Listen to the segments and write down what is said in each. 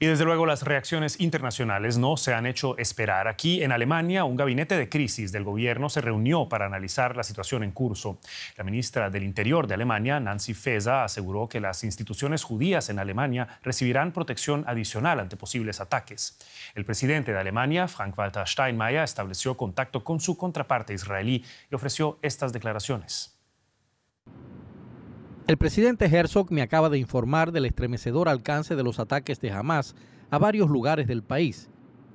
Y desde luego las reacciones internacionales no se han hecho esperar. Aquí en Alemania, un gabinete de crisis del gobierno se reunió para analizar la situación en curso. La ministra del Interior de Alemania, Nancy Faeser, aseguró que las instituciones judías en Alemania recibirán protección adicional ante posibles ataques. El presidente de Alemania, Frank-Walter Steinmeier, estableció contacto con su contraparte israelí y ofreció estas declaraciones. El presidente Herzog me acaba de informar del estremecedor alcance de los ataques de Hamas a varios lugares del país.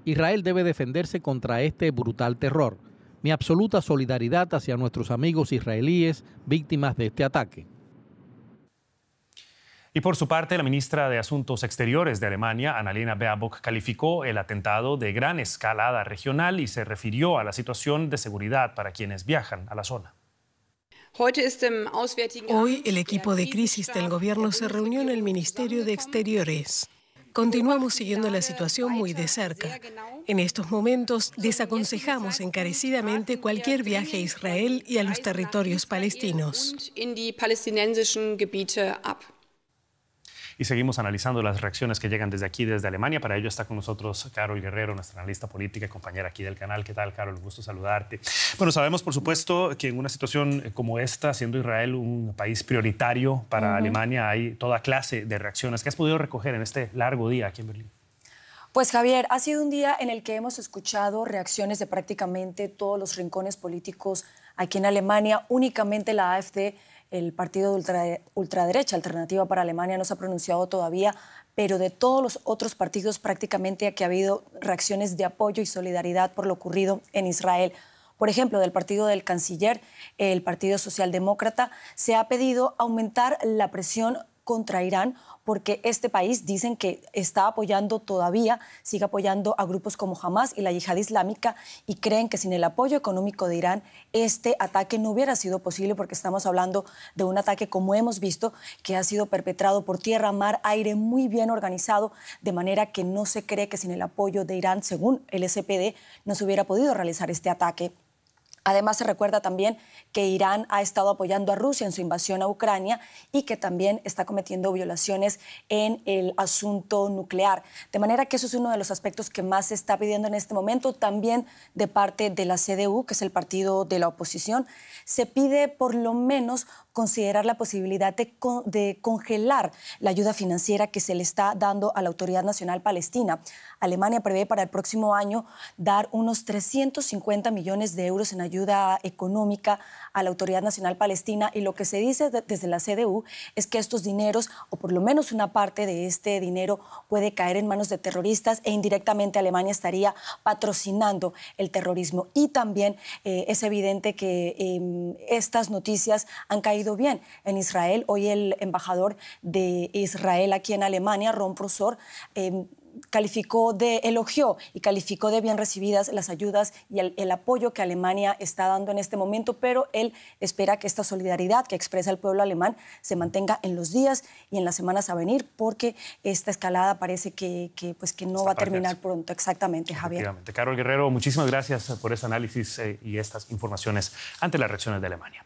Israel debe defenderse contra este brutal terror. Mi absoluta solidaridad hacia nuestros amigos israelíes víctimas de este ataque. Y por su parte, la ministra de Asuntos Exteriores de Alemania, Annalena Baerbock, calificó el atentado de gran escalada regional y se refirió a la situación de seguridad para quienes viajan a la zona. Hoy el equipo de crisis del gobierno se reunió en el Ministerio de Exteriores. Continuamos siguiendo la situación muy de cerca. En estos momentos desaconsejamos encarecidamente cualquier viaje a Israel y a los territorios palestinos y seguimos analizando las reacciones que llegan desde aquí, desde Alemania. Para ello está con nosotros Carol Guerrero, nuestra analista política y compañera aquí del canal. ¿Qué tal, Carol? Un gusto saludarte. Bueno, sabemos, por supuesto, que en una situación eh, como esta, siendo Israel un país prioritario para Alemania, hay toda clase de reacciones. ¿Qué has podido recoger en este largo día aquí en Berlín? Pues Javier, ha sido un día en el que hemos escuchado reacciones de prácticamente todos los rincones políticos aquí en Alemania. Únicamente la AFD el partido de ultraderecha, Alternativa para Alemania, no se ha pronunciado todavía, pero de todos los otros partidos prácticamente aquí ha habido reacciones de apoyo y solidaridad por lo ocurrido en Israel. Por ejemplo, del partido del canciller, el Partido Socialdemócrata, se ha pedido aumentar la presión contra Irán porque este país dicen que está apoyando todavía, sigue apoyando a grupos como Hamas y la yihad islámica y creen que sin el apoyo económico de Irán este ataque no hubiera sido posible porque estamos hablando de un ataque como hemos visto que ha sido perpetrado por tierra, mar, aire muy bien organizado de manera que no se cree que sin el apoyo de Irán, según el SPD, no se hubiera podido realizar este ataque. Además, se recuerda también que Irán ha estado apoyando a Rusia en su invasión a Ucrania y que también está cometiendo violaciones en el asunto nuclear. De manera que eso es uno de los aspectos que más se está pidiendo en este momento, también de parte de la CDU, que es el partido de la oposición. Se pide por lo menos considerar la posibilidad de, congelar la ayuda financiera que se le está dando a la Autoridad Nacional Palestina. Alemania prevé para el próximo año dar unos 350 millones de euros en ayuda ayuda económica a la Autoridad Nacional Palestina y lo que se dice desde la CDU es que estos dineros, o por lo menos una parte de este dinero, puede caer en manos de terroristas e indirectamente Alemania estaría patrocinando el terrorismo. Y también eh, es evidente que em, estas noticias han caído bien en Israel. Hoy el embajador de Israel aquí en Alemania, Ron Prusor, em, calificó de, elogio y calificó de bien recibidas las ayudas y el, apoyo que Alemania está dando en este momento, pero él espera que esta solidaridad que expresa el pueblo alemán se mantenga en los días y en las semanas a venir, porque esta escalada parece que, pues, que no va a terminar pronto. Exactamente, Javier. Carol Guerrero, muchísimas gracias por ese análisis eh, y estas informaciones ante las reacciones de Alemania.